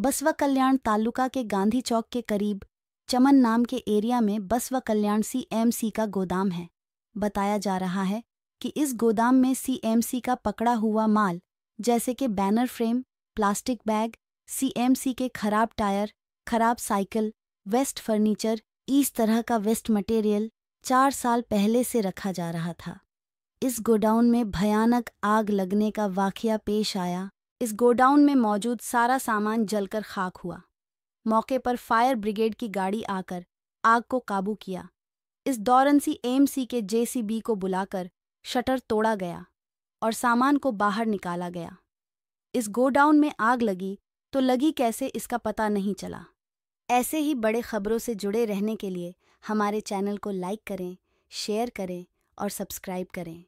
बसव कल्याण तालुका के गांधी चौक के करीब चमन नाम के एरिया में बसव कल्याण सीएमसी का गोदाम है बताया जा रहा है कि इस गोदाम में सीएमसी का पकड़ा हुआ माल जैसे कि banner frame plastic bag CMC के खराब टायर खराब साइकिल वेस्ट फर्नीचर इस तरह का वेस्ट मटेरियल चार साल पहले से रखा जा रहा था इस गोडाउन में भयानक आग लगने का वाकया पेश आया इस गोडाउन में मौजूद सारा सामान जलकर खाक हुआ मौके पर फायर ब्रिगेड की गाड़ी आकर आग को काबू किया इस दौरान सी एमसी के जेसीबी को बुलाकर शटर तोड़ा गया और सामान को बाहर निकाला गया इस गोडाउन में आग लगी तो लगी कैसे इसका पता नहीं चला ऐसे ही बड़े खबरों से जुड़े रहने के लिए हमारे चैनल को लाइक करें शेयर करें और सब्सक्राइब करें